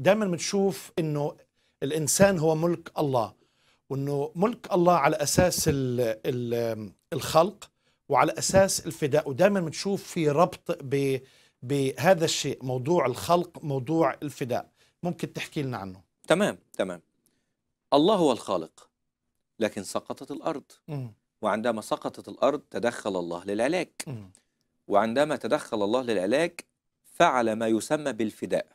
دائما بنشوف انه الانسان هو ملك الله وانه ملك الله على اساس الـ الـ الخلق وعلى اساس الفداء ودائما بنشوف في ربط بهذا الشيء موضوع الخلق موضوع الفداء ممكن تحكي لنا عنه تمام تمام الله هو الخالق لكن سقطت الارض وعندما سقطت الارض تدخل الله للعلاج وعندما تدخل الله للعلاج فعل ما يسمى بالفداء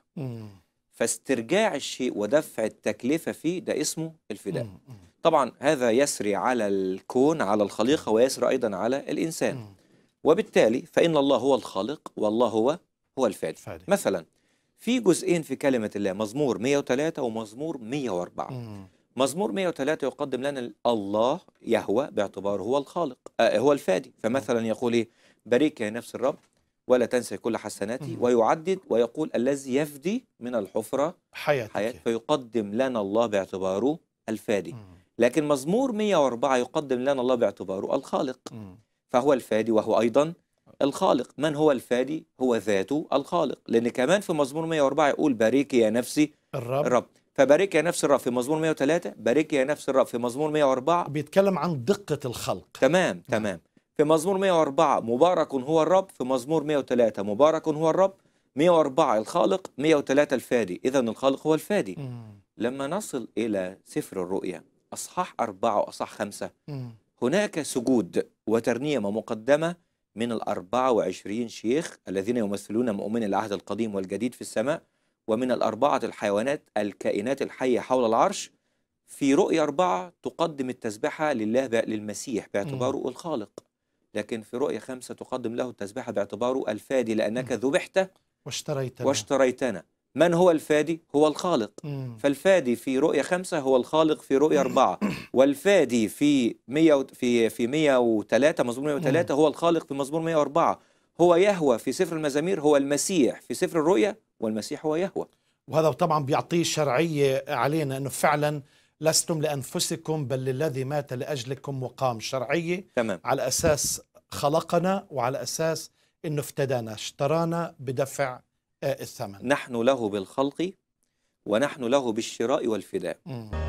فاسترجاع الشيء ودفع التكلفة فيه ده اسمه الفداء طبعا هذا يسري على الكون على الخليقة ويسري أيضا على الإنسان وبالتالي فإن الله هو الخالق والله هو هو الفادي مثلا في جزئين في كلمة الله مزمور 103 ومزمور 104 مزمور 103 يقدم لنا الله يهوى باعتباره هو الخالق آه، هو الفادي فمثلا يقول ايه بارك يا نفس الرب ولا تنسى كل حسناتي ويعدد ويقول الذي يفدي من الحفرة حياتك حياة فيقدم لنا الله باعتباره الفادي لكن مزمور 104 يقدم لنا الله باعتباره الخالق فهو الفادي وهو أيضا الخالق من هو الفادي هو ذاته الخالق لأن كمان في مزمور 104 يقول بارك يا نفسي الرب, الرب. فبارك يا نفس الرب في مزمور 103 بارك يا نفس الرب في مزمور 104 بيتكلم عن دقة الخلق تمام نعم. تمام في مزمور 104 مبارك هو الرب في مزمور 103 مبارك هو الرب 104 الخالق 103 الفادي إذا الخالق هو الفادي لما نصل إلى سفر الرؤيا أصحاح أربعة وأصحاح خمسة هناك سجود وترنيمة مقدمة من ال 24 شيخ الذين يمثلون مؤمني العهد القديم والجديد في السماء ومن الأربعة الحيوانات الكائنات الحية حول العرش في رؤية أربعة تقدم التسبحة لله للمسيح باعتباره الخالق لكن في رؤية خمسة تقدم له التسبيحة باعتباره الفادي لأنك ذبحت واشتريتنا واشتريتنا من هو الفادي؟ هو الخالق مم. فالفادي في رؤية خمسة هو الخالق في رؤية أربعة والفادي في 100 في في 103 مزمور 103 هو الخالق في مزمور 104 هو يهوى في سفر المزامير هو المسيح في سفر الرؤيا والمسيح هو يهوى وهذا طبعا بيعطيه شرعية علينا أنه فعلا لستم لأنفسكم بل للذي مات لأجلكم وقام شرعية تمام. على أساس خلقنا وعلى أساس أنه افتدانا اشترانا بدفع آه، الثمن نحن له بالخلق ونحن له بالشراء والفداء مم.